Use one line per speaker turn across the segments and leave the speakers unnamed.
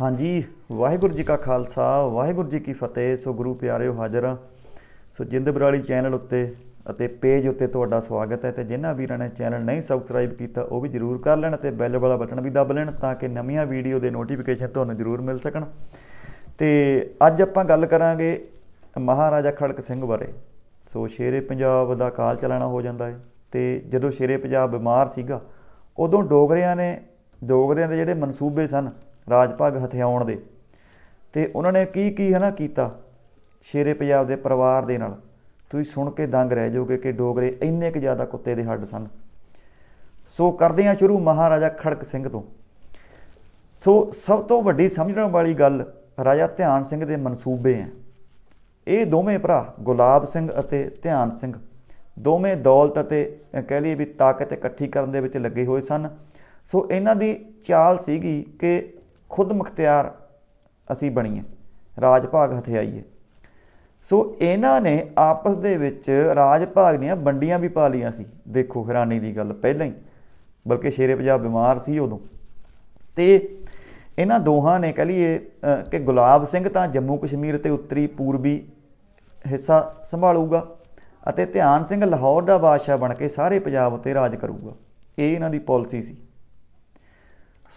ਹਾਂਜੀ ਵਾਹਿਗੁਰੂ ਜੀ ਕਾ ਖਾਲਸਾ ਵਾਹਿਗੁਰੂ ਜੀ ਕੀ ਫਤਿਹ ਸੋ ਗੁਰੂ ਪਿਆਰਿਓ ਹਾਜ਼ਰ ਆ ਸੋ ਜਿੰਦ ਬਰਾਲੀ ਚੈਨਲ ਉੱਤੇ ਅਤੇ ਪੇਜ ਉੱਤੇ ਤੁਹਾਡਾ ਸਵਾਗਤ ਹੈ ਤੇ ਜਿਨ੍ਹਾਂ ਵੀਰਾਂ ਨੇ ਚੈਨਲ ਨਹੀਂ ਸਬਸਕ੍ਰਾਈਬ ਕੀਤਾ ਉਹ ਵੀ ਜਰੂਰ ਕਰ ਲੈਣ ਤੇ ਬੈਲ ਵਾਲਾ ਬਟਨ ਵੀ ਦਬ ਲੈਣ ਤਾਂ ਕਿ ਨਵੀਆਂ ਵੀਡੀਓ ਦੇ ਨੋਟੀਫਿਕੇਸ਼ਨ ਤੁਹਾਨੂੰ ਜਰੂਰ ਮਿਲ ਸਕਣ ਤੇ ਅੱਜ ਆਪਾਂ ਗੱਲ ਕਰਾਂਗੇ ਮਹਾਰਾਜਾ ਖੜਕ ਸਿੰਘ ਬਾਰੇ ਸੋ ਸ਼ੇਰੇ ਪੰਜਾਬ ਦਾ ਕਾਲ ਚਲਾਣਾ ਹੋ ਜਾਂਦਾ ਹੈ ਤੇ ਜਦੋਂ ਸ਼ੇਰੇ ਪੰਜਾਬ ਬਿਮਾਰ ਸੀਗਾ ਉਦੋਂ ਡੋਗਰਿਆਂ ਨੇ ਡੋਗਰਿਆਂ ਦੇ ਜਿਹੜੇ ਮਨਸੂਬੇ ਸਨ ਰਾਜਭਾਗ ਹਥਿਆਉਣ ਦੇ ਤੇ ਉਹਨਾਂ ਨੇ ਕੀ ਕੀ ਹਨਾ ਕੀਤਾ ਸ਼ੇਰੇ ਪੰਜਾਬ ਦੇ ਪਰਿਵਾਰ ਦੇ ਨਾਲ ਤੁਸੀਂ ਸੁਣ ਕੇ ਦੰਗ ਰਹਿ ਜਾਓਗੇ ਕਿ ਡੋਗਰੇ ਇੰਨੇ ਕਿ ਜ਼ਿਆਦਾ ਕੁੱਤੇ ਦੇ ਹੱਡ ਸਨ ਸੋ ਕਰਦੇ ਹਾਂ ਸ਼ੁਰੂ ਮਹਾਰਾਜਾ ਖੜਕ ਸਿੰਘ ਤੋਂ ਸੋ ਸਭ ਤੋਂ ਵੱਡੀ ਸਮਝਣ ਵਾਲੀ ਗੱਲ ਰਾਜਾ ਧਿਆਨ ਸਿੰਘ ਦੇ ਮਨਸੂਬੇ ਆ ਇਹ ਦੋਵੇਂ ਭਰਾ ਗੁਲਾਬ ਸਿੰਘ ਅਤੇ ਧਿਆਨ ਸਿੰਘ ਦੋਵੇਂ ਦੌਲਤ ਅਤੇ ਕਹਿ ਲਈਏ ਵੀ ਤਾਕਤ ਇਕੱਠੀ ਕਰਨ ਦੇ ਵਿੱਚ ਲੱਗੇ ਹੋਏ ਸਨ ਸੋ ਇਹਨਾਂ ਦੀ ਚਾਲ ਸੀਗੀ ਕਿ ਖੁਦ ਮੁਖਤਿਆਰ ਅਸੀਂ ਬਣੀਏ ਰਾਜ ਭਾਗ ਹਥਿਆਈਏ ਸੋ ਇਹਨਾਂ ਨੇ ਆਪਸ ਦੇ ਵਿੱਚ ਰਾਜ ਭਾਗ ਦੀਆਂ ਵੰਡੀਆਂ ਵੀ ਪਾ ਲੀਆਂ ਸੀ ਦੇਖੋ ਹੈਰਾਨੀ ਦੀ ਗੱਲ ਪਹਿਲਾਂ ਹੀ ਬਲਕਿ ਸ਼ੇਰੇ ਪੰਜਾਬ ਬਿਮਾਰ ਸੀ ਉਦੋਂ ਤੇ ਇਹਨਾਂ ਦੋਹਾਂ ਨੇ ਕਹ ਲਈਏ ਕਿ ਗੁਲਾਬ ਸਿੰਘ ਤਾਂ ਜੰਮੂ ਕਸ਼ਮੀਰ ਤੇ ਉੱਤਰੀ ਪੂਰਬੀ ਹਿੱਸਾ ਸੰਭਾਲੂਗਾ ਅਤੇ ਧਿਆਨ ਸਿੰਘ ਲਾਹੌਰ ਦਾ ਬਾਦਸ਼ਾਹ ਬਣ ਕੇ ਸਾਰੇ ਪੰਜਾਬ ਉਤੇ ਰਾਜ ਕਰੂਗਾ ਇਹ ਇਹਨਾਂ ਦੀ ਪਾਲਿਸੀ ਸੀ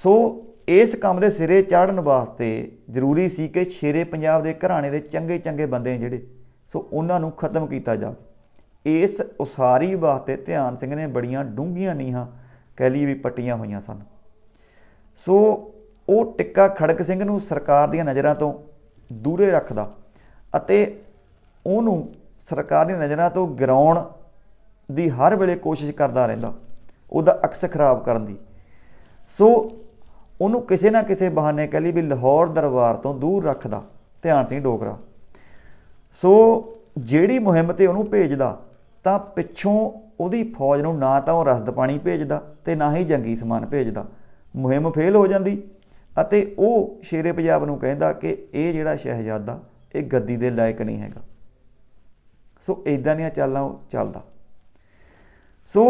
ਸੋ ਇਸ ਕੰਮ ਦੇ ਸਿਰੇ ਚੜਨ ਵਾਸਤੇ ਜ਼ਰੂਰੀ ਸੀ ਕਿ ਛੇਰੇ ਪੰਜਾਬ ਦੇ ਘਰਾਣੇ ਦੇ ਚੰਗੇ ਚੰਗੇ ਬੰਦੇ ਜਿਹੜੇ ਸੋ ਉਹਨਾਂ ਨੂੰ ਖਤਮ ਕੀਤਾ ਜਾਵੇ ਇਸ ਉਸਾਰੀ ਵਾਸਤੇ ਧਿਆਨ ਸਿੰਘ ਨੇ ਬੜੀਆਂ ਡੂੰਘੀਆਂ ਨੀਹਾਂ ਕਹਿ ਲਈ ਵੀ ਪੱਟੀਆਂ ਹੋਈਆਂ ਸਨ ਸੋ ਉਹ ਟਿੱਕਾ ਖੜਕ ਸਿੰਘ ਨੂੰ ਸਰਕਾਰ ਦੀਆਂ ਨਜ਼ਰਾਂ ਤੋਂ ਦੂਰੇ ਰੱਖਦਾ ਅਤੇ ਉਹਨੂੰ ਸਰਕਾਰ ਦੀਆਂ ਨਜ਼ਰਾਂ ਤੋਂ ਗਰਾਉਣ ਦੀ ਹਰ ਵੇਲੇ ਕੋਸ਼ਿਸ਼ ਕਰਦਾ ਰਹਿੰਦਾ ਉਹਦਾ ਅਕਸ ਖਰਾਬ ਕਰਨ ਦੀ ਸੋ ਉਹਨੂੰ ਕਿਸੇ ਨਾ ਕਿਸੇ ਬਹਾਨੇ ਕਹ ਲਈ ਵੀ ਲਾਹੌਰ ਦਰਬਾਰ ਤੋਂ ਦੂਰ ਰੱਖਦਾ ਧਿਆਨ ਸਿੰਘ ਡੋਗਰਾ ਸੋ ਜਿਹੜੀ ਮੁਹਿੰਮ ਤੇ ਉਹਨੂੰ ਭੇਜਦਾ ਤਾਂ ਪਿੱਛੋਂ ਉਹਦੀ ਫੌਜ ਨੂੰ ਨਾ ਤਾਂ ਉਹ ਰਸਦ ਪਾਣੀ ਭੇਜਦਾ ਤੇ ਨਾ ਹੀ ਜੰਗੀ ਸਮਾਨ ਭੇਜਦਾ ਮੁਹਿੰਮ ਫੇਲ ਹੋ ਜਾਂਦੀ ਅਤੇ ਉਹ ਸ਼ੇਰੇ ਪੰਜਾਬ ਨੂੰ ਕਹਿੰਦਾ ਕਿ ਇਹ ਜਿਹੜਾ ਸ਼ਹਿਜ਼ਾਦਾ ਇਹ ਗੱਦੀ ਦੇ ਲਾਇਕ ਨਹੀਂ ਹੈਗਾ ਸੋ ਇਦਾਂ ਦੀਆਂ ਚਾਲਾਂ ਉਹ ਚੱਲਦਾ ਸੋ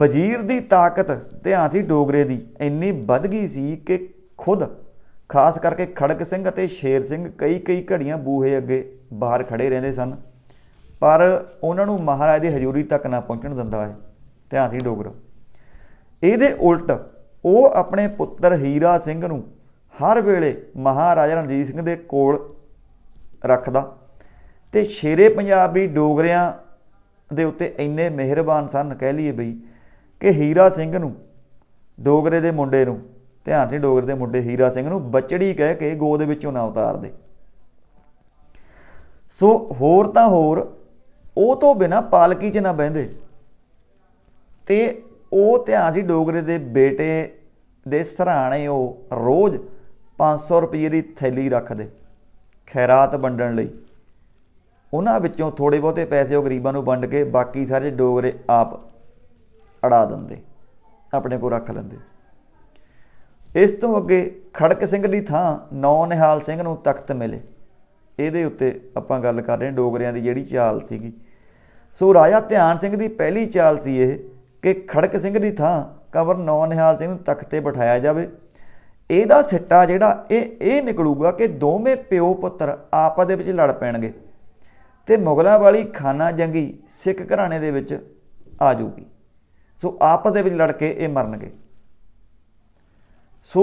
ਵਜ਼ੀਰ ਦੀ ਤਾਕਤ ਧਿਆਨ ਸੀ ਡੋਗਰੇ ਦੀ ਇੰਨੀ ਵੱਧ ਗਈ ਸੀ ਕਿ ਖੁਦ ਖਾਸ ਕਰਕੇ ਖੜਕ ਸਿੰਘ ਅਤੇ ਸ਼ੇਰ ਸਿੰਘ ਕਈ ਕਈ ਘੜੀਆਂ ਬੂਹੇ ਅੱਗੇ ਬਾਹਰ ਖੜੇ ਰਹਿੰਦੇ ਸਨ ਪਰ ਉਹਨਾਂ ਨੂੰ ਮਹਾਰਾਜ ਦੀ ਹਜ਼ੂਰੀ ਤੱਕ ਨਾ ਪਹੁੰਚਣ ਦਿੰਦਾ ਹੈ ਧਿਆਨ ਸੀ ਡੋਗਰਾ ਇਹਦੇ ਉਲਟ ਉਹ ਆਪਣੇ ਪੁੱਤਰ ਹੀਰਾ ਸਿੰਘ ਨੂੰ ਹਰ ਵੇਲੇ ਮਹਾਰਾਜਾ ਰਣਜੀਤ ਸਿੰਘ ਦੇ ਕੋਲ ਰੱਖਦਾ ਤੇ ਸ਼ੇਰੇ ਪੰਜਾਬੀ ਡੋਗਰਿਆਂ ਦੇ ਉੱਤੇ ਇੰਨੇ ਮਿਹਰਬਾਨ ਸਨ ਕਹਿ ਲਈਏ ਬਈ ਕਿ ਹੀਰਾ ਸਿੰਘ ਨੂੰ ਡੋਗਰੇ ਦੇ ਮੁੰਡੇ ਨੂੰ ਧਿਆਨ ਸੀ ਡੋਗਰੇ ਦੇ ਮੁੰਡੇ ਹੀਰਾ ਸਿੰਘ ਨੂੰ ਬੱਚੜੀ ਕਹਿ ਕੇ ਗੋਦ ਵਿੱਚੋਂ ਨਾ ਉਤਾਰਦੇ ਸੋ ਹੋਰ ਤਾਂ ਹੋਰ ਉਹ ਤੋਂ ਬਿਨਾ ਪਾਲਕੀ 'ਚ ਨਾ ਬਹਿੰਦੇ ਤੇ ਉਹ ਧਿਆਨ ਸੀ ਡੋਗਰੇ ਦੇ ਬੇਟੇ ਦੇ ਸਹਰਾਣੇ ਉਹ ਰੋਜ਼ 500 ਰੁਪਏ ਦੀ ਥੈਲੀ ਰੱਖਦੇ ਖੈਰਾਤ ਵੰਡਣ ਲਈ ਉਹਨਾਂ ਵਿੱਚੋਂ ਥੋੜੇ ਬਹੁਤੇ ਪੈਸੇ ਉਹ ਗਰੀਬਾਂ ਨੂੰ ਵੰਡ ਕੇ ਬਾਕੀ ਸਾਰੇ ਡੋਗਰੇ ਆਪ ਅੜਾ ਦਿੰਦੇ ਆਪਣੇ ਕੋਲ ਰੱਖ ਲੈਂਦੇ ਇਸ ਤੋਂ ਅੱਗੇ ਖੜਕ ਸਿੰਘ ਦੀ ਥਾਂ ਨੌ ਨਿਹਾਲ ਸਿੰਘ ਨੂੰ ਤਖਤ ਮਿਲੇ ਇਹਦੇ ਉੱਤੇ ਆਪਾਂ ਗੱਲ ਕਰ ਰਹੇ ਡੋਗਰਿਆਂ ਦੀ ਜਿਹੜੀ ਚਾਲ ਸੀਗੀ ਸੋ ਰਾਜਾ ਧਿਆਨ ਸਿੰਘ ਦੀ ਪਹਿਲੀ ਚਾਲ ਸੀ ਇਹ ਕਿ ਖੜਕ ਸਿੰਘ ਦੀ ਥਾਂ ਕਵਰ ਨੌ ਨਿਹਾਲ ਸਿੰਘ ਨੂੰ ਤਖਤ ਤੇ ਬਿਠਾਇਆ ਜਾਵੇ ਇਹਦਾ ਸਿੱਟਾ ਜਿਹੜਾ ਇਹ ਇਹ ਨਿਕਲੂਗਾ ਕਿ ਦੋਵੇਂ ਪਿਓ ਪੁੱਤਰ ਆਪਸ ਦੇ ਵਿੱਚ ਲੜ ਪੈਣਗੇ ਤੇ ਮੁਗਲਾਂ ਵਾਲੀ ਖਾਨਾ ਜੰਗੀ ਸਿੱਖ ਘਰਾਣੇ ਦੇ ਵਿੱਚ ਆ ਜਾਊਗੀ ਸੋ ਆਪਸ ਦੇ ਵਿੱਚ ਲੜ ਕੇ ਇਹ ਮਰਨਗੇ ਸੋ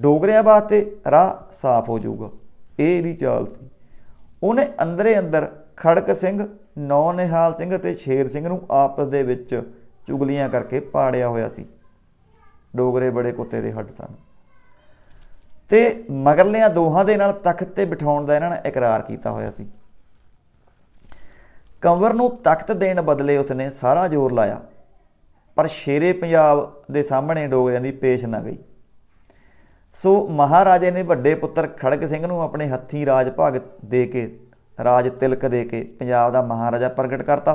ਡੋਗਰਿਆਂ ਵਾਸਤੇ ਰਾਹ ਸਾਫ਼ ਹੋ ਜਾਊਗਾ ਇਹ ਇਹਦੀ ਚਾਲ ਸੀ ਉਹਨੇ ਅੰਦਰੇ ਅੰਦਰ ਖੜਕ ਸਿੰਘ ਨੌ ਨਿਹਾਲ ਸਿੰਘ ਅਤੇ ਸ਼ੇਰ ਸਿੰਘ ਨੂੰ ਆਪਸ ਦੇ ਵਿੱਚ ਚੁਗਲੀਆਂ ਕਰਕੇ ਪਾੜਿਆ ਹੋਇਆ ਸੀ ਡੋਗਰੇ ਬੜੇ ਕੁੱਤੇ ਦੇ ਹੱਡ ਸਨ ਤੇ ਮਗਰਲਿਆਂ ਦੋਹਾਂ ਦੇ ਨਾਲ ਤਖਤ ਤੇ ਬਿਠਾਉਣ ਦਾ ਇਹਨਾਂ ਨੇ ਇਕਰਾਰ ਕੀਤਾ ਹੋਇਆ ਸੀ ਕੰਵਰ ਨੂੰ ਤਖਤ ਦੇਣ ਬਦਲੇ ਉਸਨੇ ਸਾਰਾ ਜ਼ੋਰ ਲਾਇਆ ਪਰ ਸ਼ੇਰੇ ਪੰਜਾਬ ਦੇ ਸਾਹਮਣੇ ਡੋਗਰਿਆਂ ਦੀ ਪੇਸ਼ ਨਾ ਗਈ ਸੋ ਮਹਾਰਾਜੇ ਨੇ ਵੱਡੇ ਪੁੱਤਰ ਖੜਕ ਸਿੰਘ ਨੂੰ ਆਪਣੇ ਹੱਥੀ ਰਾਜ ਭਾਗ ਦੇ ਕੇ ਰਾਜ ਤਿਲਕ ਦੇ ਕੇ ਪੰਜਾਬ ਦਾ ਮਹਾਰਾਜਾ ਪ੍ਰਗਟ ਕਰਤਾ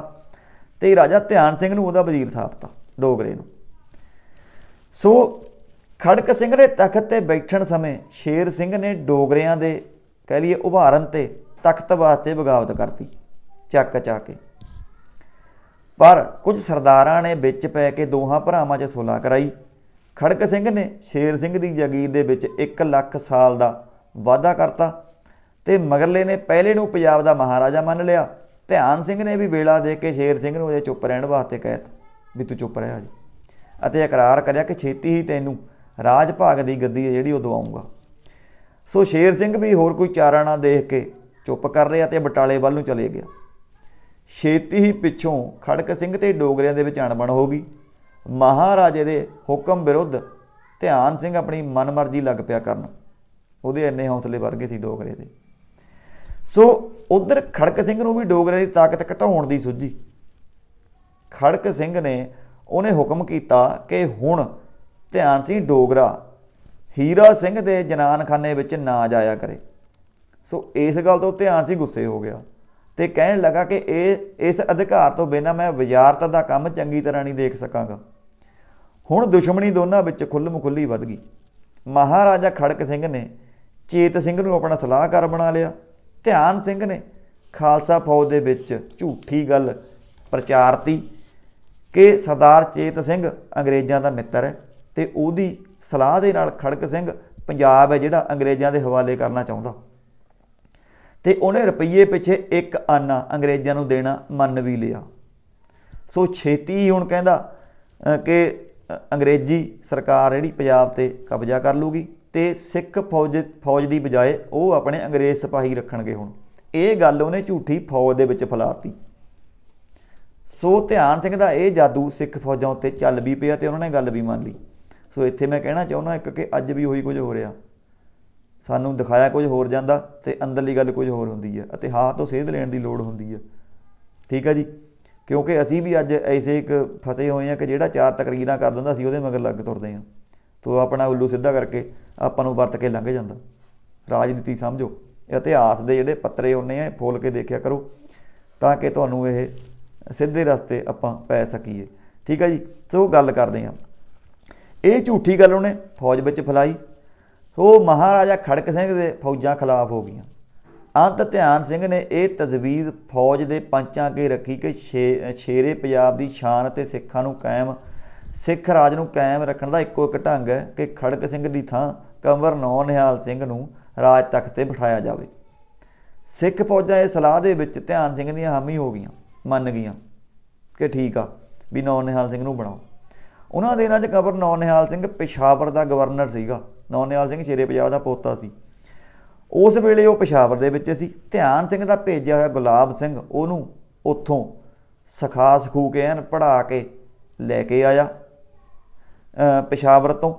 ਤੇ ਰਾਜਾ ਧਿਆਨ ਸਿੰਘ ਨੂੰ ਉਹਦਾ ਵਜ਼ੀਰ ਥਾਪਤਾ ਡੋਗਰੇ ਨੂੰ ਸੋ ਖੜਕ ਸਿੰਘ ਦੇ ਤਖਤ ਤੇ ਬੈਠਣ ਸਮੇਂ ਸ਼ੇਰ ਸਿੰਘ ਨੇ ਡੋਗਰਿਆਂ ਦੇ ਕਹ ਲਈਏ ਉਭਾਰਨ ਤੇ ਤਖਤ ਵਾਸਤੇ ਬਗਾਵਤ ਕਰਤੀ ਚੱਕ ਚਾ ਕੇ ਪਰ ਕੁਝ ਸਰਦਾਰਾਂ ਨੇ ਵਿੱਚ ਪੈ ਕੇ ਦੋਹਾਂ ਭਰਾਵਾਂ 'ਚ ਸੁਲਾ ਕਰਾਈ ਖੜਕ ਸਿੰਘ ਨੇ ਸ਼ੇਰ ਸਿੰਘ ਦੀ ਜਾਗੀਰ ਦੇ ਵਿੱਚ 1 ਲੱਖ ਸਾਲ ਦਾ ਵਾਅਦਾ ਕਰਤਾ ਤੇ ਮਗਰਲੇ ਨੇ ਪਹਿਲੇ ਨੂੰ ਪੰਜਾਬ ਦਾ ਮਹਾਰਾਜਾ ਮੰਨ ਲਿਆ ਧਿਆਨ ਸਿੰਘ ਨੇ ਵੀ ਵੇਲਾ ਦੇ ਕੇ ਸ਼ੇਰ ਸਿੰਘ ਨੂੰ ਜੇ ਚੁੱਪ ਰਹਿਣ ਵਾਸਤੇ ਕਹਿਤ ਵੀ ਤੂੰ ਚੁੱਪ ਰਹਿ ਜੀ ਅਤੇ ਇਕਰਾਰ ਕਰਿਆ ਕਿ ਛੇਤੀ ਹੀ ਤੈਨੂੰ ਰਾਜ ਭਾਗ ਦੀ ਗੱਦੀ ਜਿਹੜੀ ਉਹ ਦਵਾਉਂਗਾ ਸੋ ਸ਼ੇਰ ਸਿੰਘ ਵੀ ਹੋਰ ਕੋਈ ਚਾਰਾ ਨਾ ਦੇਖ ਕੇ ਚੁੱਪ ਕਰ ਰਿਹਾ ਤੇ ਬਟਾਲੇ ਵੱਲ ਨੂੰ ਚਲੇ ਗਿਆ ਛੇਤੀ ਹੀ ਪਿੱਛੋਂ ਖੜਕ ਸਿੰਘ ਤੇ ਡੋਗਰਿਆਂ ਦੇ ਵਿੱਚ ਅਣਬਣ ਹੋ ਗਈ ਮਹਾਰਾਜੇ ਦੇ ਹੁਕਮ ਵਿਰੁੱਧ ਧਿਆਨ ਸਿੰਘ ਆਪਣੀ ਮਨਮਰਜ਼ੀ ਲੱਗ ਪਿਆ ਕਰਨ ਉਹਦੇ ਇੰਨੇ ਹੌਸਲੇ ਵਰਗੇ ਸੀ ਡੋਗਰੇ ਦੇ ਸੋ ਉਧਰ ਖੜਕ ਸਿੰਘ ਨੂੰ ਵੀ ਡੋਗਰੇ ਦੀ ਤਾਕਤ ਘਟਾਉਣ ਦੀ ਸੁਝੀ ਖੜਕ ਸਿੰਘ ਨੇ ਉਹਨੇ ਹੁਕਮ ਕੀਤਾ ਕਿ ਹੁਣ ਧਿਆਨ ਸਿੰਘ ਡੋਗਰਾ ਹੀਰਾ ਸਿੰਘ ਦੇ ਜਨਾਨਖਾਨੇ ਵਿੱਚ ਨਾ ਜਾਇਆ ਕਰੇ ਸੋ ਇਸ ਗੱਲ ਤੋਂ ਧਿਆਨ ਸਿੰਘ ਗੁੱਸੇ ਹੋ ਗਿਆ ਤੇ ਕਹਿਣ ਲੱਗਾ ਕਿ ਇਹ ਇਸ ਅਧਿਕਾਰ ਤੋਂ ਬਿਨਾ ਮੈਂ ਵਿਜਾਰਤ ਦਾ ਕੰਮ ਚੰਗੀ ਤਰ੍ਹਾਂ ਨਹੀਂ ਦੇਖ ਸਕਾਂਗਾ ਹੁਣ ਦੁਸ਼ਮਣੀ ਦੋਨਾਂ ਵਿੱਚ ਖੁੱਲਮਖੁੱਲੀ ਵੱਧ ਗਈ ਮਹਾਰਾਜਾ ਖੜਕ ਸਿੰਘ ਨੇ ਚੇਤ ਸਿੰਘ ਨੂੰ ਆਪਣਾ ਸਲਾਹਕਾਰ ਬਣਾ ਲਿਆ ਧਿਆਨ ਸਿੰਘ ਨੇ ਖਾਲਸਾ ਫੌਜ ਦੇ ਵਿੱਚ ਝੂਠੀ ਗੱਲ ਪ੍ਰਚਾਰਤੀ ਕਿ ਸਰਦਾਰ ਚੇਤ ਸਿੰਘ ਅੰਗਰੇਜ਼ਾਂ ਦਾ ਮਿੱਤਰ ਹੈ ਤੇ ਉਹਦੀ ਸਲਾਹ ਦੇ ਨਾਲ ਖੜਕ ਸਿੰਘ ਪੰਜਾਬ ਹੈ ਜਿਹੜਾ ਅੰਗਰੇਜ਼ਾਂ ਦੇ ਹਵਾਲੇ ਕਰਨਾ ਚਾਹੁੰਦਾ ਤੇ ਉਹਨੇ ਰੁਪਈਏ ਪਿੱਛੇ ਇੱਕ ਆਨਾ ਅੰਗਰੇਜ਼ਾਂ ਨੂੰ ਦੇਣਾ ਮੰਨ ਵੀ ਲਿਆ ਸੋ ਛੇਤੀ ਹੀ ਹੁਣ ਕਹਿੰਦਾ ਕਿ ਅੰਗਰੇਜ਼ੀ ਸਰਕਾਰ ਜਿਹੜੀ ਪੰਜਾਬ ਤੇ ਕਬਜ਼ਾ ਕਰ ਲੂਗੀ ਤੇ ਸਿੱਖ ਫੌਜ ਫੌਜ ਦੀ ਬਜਾਏ ਉਹ ਆਪਣੇ ਅੰਗਰੇਜ਼ ਸਿਪਾਹੀ ਰੱਖਣਗੇ ਹੁਣ ਇਹ ਗੱਲ ਉਹਨੇ ਝੂਠੀ ਫੌਜ ਦੇ ਵਿੱਚ ਫਲਾਤੀ ਸੋ ਧਿਆਨ ਸਿੰਘ ਦਾ ਇਹ ਜਾਦੂ ਸਿੱਖ ਫੌਜਾਂ ਉੱਤੇ ਚੱਲ ਵੀ ਪਿਆ ਤੇ ਉਹਨਾਂ ਨੇ ਗੱਲ ਵੀ ਮੰਨ ਲਈ ਸੋ ਇੱਥੇ ਮੈਂ ਕਹਿਣਾ ਚਾਹੁੰਦਾ ਇੱਕ ਕਿ ਅੱਜ ਵੀ ਉਹੀ ਕੁਝ ਹੋ ਰਿਹਾ ਸਾਨੂੰ ਦਿਖਾਇਆ ਕੁਝ ਹੋਰ ਜਾਂਦਾ ਤੇ ਅੰਦਰਲੀ ਗੱਲ ਕੁਝ ਹੋਰ ਹੁੰਦੀ ਹੈ ਅਤੇ ਹਾਂ ਤੋਂ ਸੇਧ ਲੈਣ ਦੀ ਲੋੜ ਹੁੰਦੀ ਹੈ ਠੀਕ ਹੈ ਜੀ ਕਿਉਂਕਿ ਅਸੀਂ ਵੀ ਅੱਜ ਐਸੇ ਇੱਕ ਫਸੇ ਹੋਏ ਆ ਕਿ ਜਿਹੜਾ ਚਾਰ ਤਕਰੀਰਾਂ ਕਰ ਦਿੰਦਾ ਸੀ ਉਹਦੇ ਮਗਰ ਲੱਗ ਤੁਰਦੇ ਆ ਤੋ ਆਪਣਾ ਉੱਲੂ ਸਿੱਧਾ ਕਰਕੇ ਆਪਾਂ ਨੂੰ ਵਰਤ ਕੇ ਲੰਘ ਜਾਂਦਾ ਰਾਜਨੀਤੀ ਸਮਝੋ ਇਤਿਹਾਸ ਦੇ ਜਿਹੜੇ ਪੱਤਰੇ ਹੁੰਨੇ ਆ ਫੋਲ ਕੇ ਦੇਖਿਆ ਕਰੋ ਤਾਂ ਕਿ ਤੁਹਾਨੂੰ ਇਹ ਸਿੱਧੇ ਰਸਤੇ ਆਪਾਂ ਪੈ ਸਕੀਏ ਠੀਕ ਹੈ ਜੀ ਸੋ ਗੱਲ ਕਰਦੇ ਆ ਇਹ ਝੂਠੀ ਗੱਲ ਉਹਨੇ ਫੌਜ ਵਿੱਚ ਫਲਾਈ ਸੋ ਮਹਾਰਾਜਾ ਖੜਕ ਸਿੰਘ ਦੇ ਫੌਜਾਂ ਖਿਲਾਫ ਹੋ ਗਈਆਂ ਅੰਤ ਧਿਆਨ ਸਿੰਘ ਨੇ ਇਹ ਤਜਵੀਜ਼ ਫੌਜ ਦੇ ਪੰਚਾਂ ਕੇ ਰੱਖੀ ਕਿ ਛੇਰੇ ਪੰਜਾਬ ਦੀ ਸ਼ਾਨ ਅਤੇ ਸਿੱਖਾਂ ਨੂੰ ਕਾਇਮ ਸਿੱਖ ਰਾਜ ਨੂੰ ਕਾਇਮ ਰੱਖਣ ਦਾ ਇੱਕੋ ਇੱਕ ਢੰਗ ਹੈ ਕਿ ਖੜਕ ਸਿੰਘ ਦੀ ਥਾਂ ਕੰਵਰ ਨੌ ਨਿਹਾਲ ਸਿੰਘ ਨੂੰ ਰਾਜ ਤਖਤ ਤੇ ਬਿਠਾਇਆ ਜਾਵੇ ਸਿੱਖ ਫੌਜਾਂ ਇਹ ਸਲਾਹ ਦੇ ਵਿੱਚ ਧਿਆਨ ਸਿੰਘ ਦੀਆਂ ਹਾਮੀ ਹੋ ਗਈਆਂ ਮੰਨ ਗਈਆਂ ਕਿ ਠੀਕ ਆ ਵੀ ਨੌ ਨਿਹਾਲ ਸਿੰਘ ਨੂੰ ਬਣਾਓ ਉਹਨਾਂ ਦੇ ਨਾਲ ਚ ਕੰਵਰ ਨੌ ਨਿਹਾਲ ਸਿੰਘ ਪਿਸ਼ਾਵਰ ਦਾ ਗਵਰਨਰ ਸੀਗਾ ਨੌਨਿਆਲ ਸਿੰਘ ਸ਼ੇਰੇ ਪੰਜਾਬ ਦਾ ਪੋਤਾ ਸੀ ਉਸ ਵੇਲੇ ਉਹ ਪਸ਼ਾਵਰ ਦੇ ਵਿੱਚ ਸੀ ਧਿਆਨ ਸਿੰਘ ਦਾ ਭੇਜਿਆ ਹੋਇਆ ਗੁਲਾਬ ਸਿੰਘ ਉਹਨੂੰ ਉੱਥੋਂ ਸਖਾ ਸਖੂ ਕੇ ਐਨ ਪੜਾ ਕੇ ਲੈ ਕੇ ਆਇਆ ਪਸ਼ਾਵਰ ਤੋਂ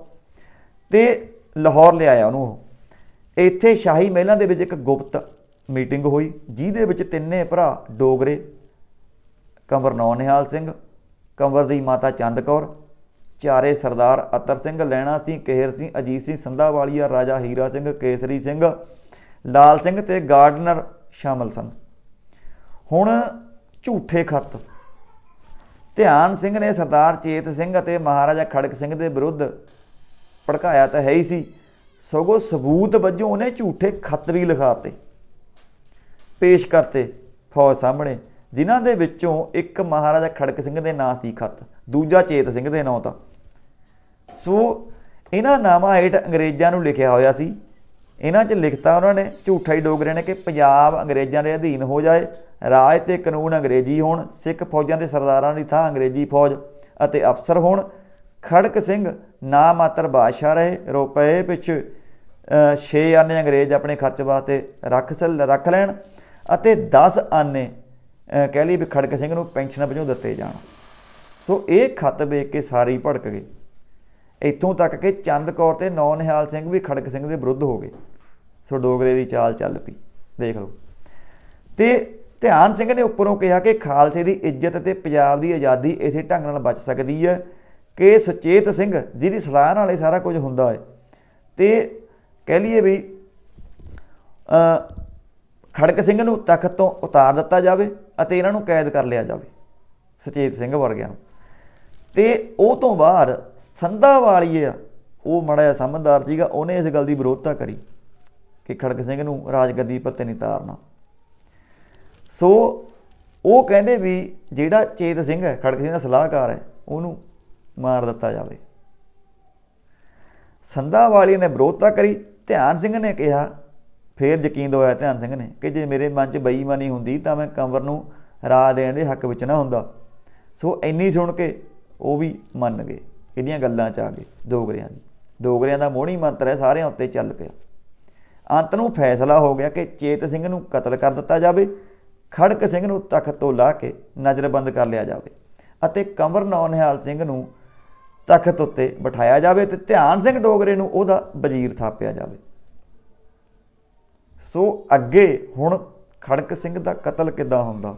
ਤੇ ਲਾਹੌਰ ਲਿਆਇਆ ਉਹਨੂੰ ਇੱਥੇ ਸ਼ਾਹੀ ਮਹਿਲਾਂ ਦੇ ਵਿੱਚ ਇੱਕ ਗੁਪਤ ਮੀਟਿੰਗ ਹੋਈ ਜਿਹਦੇ ਵਿੱਚ ਤਿੰਨੇ ਭਰਾ ਡੋਗਰੇ ਕੰਵਰ ਨੌਨਿਹਾਲ ਸਿੰਘ ਕੰਵਰ ਦੀ ਮਾਤਾ ਚੰਦ ਕੌਰ ਚਾਰੇ ਸਰਦਾਰ ਅਤਰ ਸਿੰਘ ਲੈਣਾ ਸੀ ਕੇਹਰ ਸਿੰਘ ਅਜੀਤ ਸਿੰਘ ਸੰਧਾਵਾਲੀਆ ਰਾਜਾ ਹੀਰਾ ਸਿੰਘ ਕੇਸਰੀ ਸਿੰਘ ਲਾਲ ਸਿੰਘ ਤੇ ਗਾਰਡਨਰ ਸ਼ਾਮਲ ਸਨ ਹੁਣ ਝੂਠੇ ਖੱਤ ਧਿਆਨ ਸਿੰਘ ਨੇ ਸਰਦਾਰ ਚੇਤ ਸਿੰਘ ਅਤੇ ਮਹਾਰਾਜਾ ਖੜਕ ਸਿੰਘ ਦੇ ਵਿਰੁੱਧ ਭੜਕਾਇਆ ਤਾਂ ਹੈ ਹੀ ਸੀ ਸਗੋਂ ਸਬੂਤ ਵਜੋਂ ਉਹਨੇ ਝੂਠੇ ਖੱਤ ਵੀ ਲਿਖਾਤੇ ਪੇਸ਼ ਕਰਤੇ ਫੌਜ ਸਾਹਮਣੇ ਜਿਨ੍ਹਾਂ ਦੇ ਵਿੱਚੋਂ ਇੱਕ ਮਹਾਰਾਜਾ ਖੜਕ ਸਿੰਘ ਦੇ ਨਾਂ ਸੀ ਖਤ ਦੂਜਾ ਚੇਤ ਸਿੰਘ ਦੇ ਨਾਂ ਤਾਂ ਸੋ ਇਹਨਾਂ ਨਾਮਾਂ ਹੇਠ ਅੰਗਰੇਜ਼ਾਂ ਨੂੰ ਲਿਖਿਆ ਹੋਇਆ ਸੀ ਇਹਨਾਂ 'ਚ ਲਿਖਤਾ ਉਹਨਾਂ ਨੇ ਝੂਠਾ ਹੀ ਡੋਗਰੇ ਨੇ ਕਿ ਪੰਜਾਬ ਅੰਗਰੇਜ਼ਾਂ ਦੇ ਅਧੀਨ ਹੋ ਜਾਏ ਰਾਜ ਤੇ ਕਾਨੂੰਨ ਅੰਗਰੇਜ਼ੀ ਹੋਣ ਸਿੱਖ ਫੌਜਾਂ ਦੇ ਸਰਦਾਰਾਂ ਦੀ ਥਾਂ ਅੰਗਰੇਜ਼ੀ ਫੌਜ ਅਤੇ ਅਫਸਰ ਹੋਣ ਖੜਕ ਸਿੰਘ ਨਾ ਮਾਤਰ ਬਾਦਸ਼ਾਹ ਰਹੇ ਰੁਪਏ ਵਿੱਚ 6 ਆਨੇ ਅੰਗਰੇਜ਼ ਆਪਣੇ ਖਰਚ ਵਾਸਤੇ ਰੱਖ ਰੱਖ ਲੈਣ ਅਤੇ 10 ਆਨੇ ਕਹਿ ਲਈ ਵੀ ਖੜਕ ਸਿੰਘ ਨੂੰ ਪੈਨਸ਼ਨਾਂ ਵਜੋਂ ਦਿੱਤੇ ਜਾਣ ਸੋ ਇਹ ਖੱਤ ਵੇਖ ਕੇ ਸਾਰੇ ਭੜਕ ਗਏ ਇੱਥੋਂ ਤੱਕ ਕਿ ਚੰਦ ਕੌਰ ਤੇ ਨੌ ਨਿਹਾਲ ਸਿੰਘ ਵੀ ਖੜਕ ਸਿੰਘ ਦੇ ਵਿਰੁੱਧ ਹੋ ਗਏ ਸੋ ਡੋਗਰੇ ਦੀ ਚਾਲ ਚੱਲ ਪਈ ਦੇਖ ਲਓ ਤੇ ਧਿਆਨ ਸਿੰਘ ਨੇ ਉੱਪਰੋਂ ਕਿਹਾ ਕਿ ਖਾਲਸੇ ਦੀ ਇੱਜ਼ਤ ਤੇ ਪੰਜਾਬ ਦੀ ਆਜ਼ਾਦੀ ਇਸੇ ਢੰਗ ਨਾਲ ਬਚ ਸਕਦੀ ਹੈ ਕਿ ਸੁਚੇਤ ਸਿੰਘ ਜਿਹਦੀ ਸਲਾਹ ਨਾਲ ਇਹ ਸਾਰਾ ਕੁਝ ਹੁੰਦਾ ਹੈ ਤੇ ਕਹਿ ਲਈਏ ਵੀ ਅ ਖੜਕ ਸਿੰਘ ਨੂੰ ਤਖਤ ਤੋਂ ਉਤਾਰ ਦਿੱਤਾ ਜਾਵੇ ਅਤੇ ਇਹਨਾਂ ਨੂੰ ਕੈਦ ਕਰ ਲਿਆ ਜਾਵੇ ਸੁਚੇਤ ਸਿੰਘ ਵਰਗਿਆਂ ਨੂੰ ਤੇ ਉਹ ਤੋਂ ਬਾਅਦ ਸੰਧਾ ਵਾਲੀ ਆ ਉਹ ਮੜਾ ਸਮਝਦਾਰ ਸੀਗਾ ਉਹਨੇ ਇਸ ਗੱਲ ਦੀ ਵਿਰੋਧਤਾ ਕਰੀ ਕਿ ਖੜਕ ਸਿੰਘ ਨੂੰ ਰਾਜਗੱਦੀ ਪਰ ਤੇ ਨਹੀਂ ਤਾਰਨਾ ਸੋ ਉਹ ਕਹਿੰਦੇ ਵੀ ਜਿਹੜਾ ਚੇਤ ਸਿੰਘ ਹੈ ਖੜਕ ਸਿੰਘ ਦਾ ਸਲਾਹਕਾਰ ਹੈ ਉਹਨੂੰ ਮਾਰ ਦਿੱਤਾ ਜਾਵੇ ਸੰਧਾ ਵਾਲੀ ਨੇ ਵਿਰੋਧਤਾ ਕਰੀ ਧਿਆਨ ਸਿੰਘ ਨੇ ਕਿਹਾ ਫੇਰ ਯਕੀਨ ਦਵਾਇਆ ਧਿਆਨ ਸਿੰਘ ਨੇ ਕਿ ਜੇ ਮੇਰੇ ਮਨ 'ਚ ਬੇਈਮਾਨੀ ਹੁੰਦੀ ਤਾਂ ਮੈਂ ਕੰਵਰ ਨੂੰ ਰਾਹ ਦੇਣ ਦੇ ਹੱਕ ਵਿੱਚ ਨਾ ਹੁੰਦਾ ਸੋ ਇੰਨੀ ਸੁਣ ਕੇ ਉਹ ਵੀ ਮੰਨ ਗਏ ਇਹਦੀਆਂ ਗੱਲਾਂ 'ਚ ਆ ਗਏ ਡੋਗਰਿਆਂ ਦੀ ਡੋਗਰਿਆਂ ਦਾ ਮੋਹਣੀ ਮੰਤਰ ਹੈ ਸਾਰਿਆਂ ਉੱਤੇ ਚੱਲ ਪਿਆ ਅੰਤ ਨੂੰ ਫੈਸਲਾ ਹੋ ਗਿਆ ਕਿ ਚੇਤ ਸਿੰਘ ਨੂੰ ਕਤਲ ਕਰ ਦਿੱਤਾ ਜਾਵੇ ਖੜਕ ਸਿੰਘ ਨੂੰ ਤਖਤ ਤੋਂ ਲਾ ਕੇ ਨਜ਼ਰਬੰਦ ਕਰ ਲਿਆ ਜਾਵੇ ਅਤੇ ਕੰਵਰ ਨੌਨਿਹਾਲ ਸਿੰਘ ਨੂੰ ਤਖਤ ਉੱਤੇ ਬਿਠਾਇਆ ਜਾਵੇ ਤੇ ਧਿਆਨ ਸਿੰਘ ਡੋਗਰੇ ਨੂੰ ਉਹਦਾ ਵਜ਼ੀਰ ਥਾਪਿਆ ਜਾਵੇ ਸੋ ਅੱਗੇ ਹੁਣ ਖੜਕ ਸਿੰਘ ਦਾ ਕਤਲ ਕਿੱਦਾਂ ਹੁੰਦਾ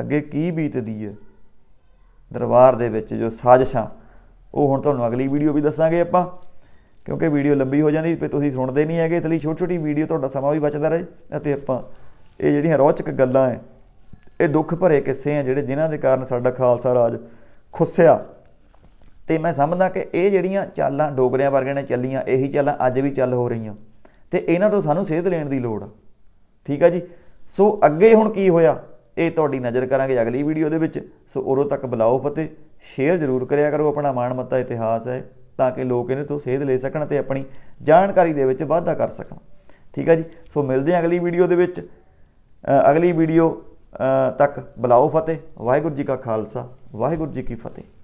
ਅੱਗੇ ਕੀ ਬੀਤਦੀ ਹੈ ਦਰਬਾਰ ਦੇ ਵਿੱਚ ਜੋ ਸਾਜ਼ਿਸ਼ਾਂ ਉਹ ਹੁਣ ਤੁਹਾਨੂੰ ਅਗਲੀ ਵੀਡੀਓ ਵੀ ਦੱਸਾਂਗੇ ਆਪਾਂ ਕਿਉਂਕਿ ਵੀਡੀਓ ਲੰਬੀ ਹੋ ਜਾਂਦੀ ਤੇ ਤੁਸੀਂ ਸੁਣਦੇ ਨਹੀਂ ਹੈਗੇ ਇਸ ਲਈ ਛੋਟੀ ਛੋਟੀ ਵੀਡੀਓ ਤੁਹਾਡਾ ਸਮਾਂ ਵੀ ਬਚਦਾ ਰਹੇ ਅਤੇ ਆਪਾਂ ਇਹ ਜਿਹੜੀਆਂ ਰੋਚਕ ਗੱਲਾਂ ਐ ਇਹ ਦੁੱਖ ਭਰੇ ਕਿੱਸੇ ਆ ਜਿਹੜੇ ਜਿਨ੍ਹਾਂ ਦੇ ਕਾਰਨ ਸਾਡਾ ਖਾਲਸਾ ਰਾਜ ਖੁੱਸਿਆ ਤੇ ਮੈਂ ਸਮਝਦਾ ਕਿ ਇਹ ਜਿਹੜੀਆਂ ਚਾਲਾਂ ਡੋਗਰਿਆਂ ਵਰਗਿਆਂ ਨੇ ਚੱਲੀਆਂ ਇਹੀ ਚਾਲਾਂ ਅੱਜ ਵੀ ਚੱਲ ਹੋ ਰਹੀਆਂ ਤੇ ਇਹਨਾਂ ਤੋਂ ਸਾਨੂੰ ਸੇਧ ਲੈਣ ਦੀ ਲੋੜ ਆ ਠੀਕ ਆ ਜੀ ਸੋ ਅੱਗੇ ਹੁਣ ਕੀ ਹੋਇਆ ਇਹ ਤੁਹਾਡੀ ਨਜ਼ਰ ਕਰਾਂਗੇ ਅਗਲੀ ਵੀਡੀਓ ਦੇ ਵਿੱਚ ਸੋ ਉਰੋਂ ਤੱਕ ਬੁਲਾਓ ਫਤਿਹ ਸ਼ੇਅਰ ਜ਼ਰੂਰ ਕਰਿਆ ਕਰੋ ਆਪਣਾ ਮਾਣ ਮੱਤਾ ਇਤਿਹਾਸ ਹੈ ਤਾਂ ਕਿ ਲੋਕ ਇਹਨੇ ਤੋਂ ਸੇਧ ਲੈ ਸਕਣ ਤੇ ਆਪਣੀ ਜਾਣਕਾਰੀ ਦੇ ਵਿੱਚ ਵਾਧਾ ਕਰ ਸਕਣ ਠੀਕ ਆ ਜੀ ਸੋ ਮਿਲਦੇ ਆ ਅਗਲੀ ਵੀਡੀਓ ਦੇ ਵਿੱਚ ਅਗਲੀ ਵੀਡੀਓ ਤੱਕ ਬੁਲਾਓ ਫਤਿਹ ਵਾਹਿਗੁਰੂ ਜੀ ਕਾ ਖਾਲਸਾ ਵਾਹਿਗੁਰੂ ਜੀ ਕੀ ਫਤਿਹ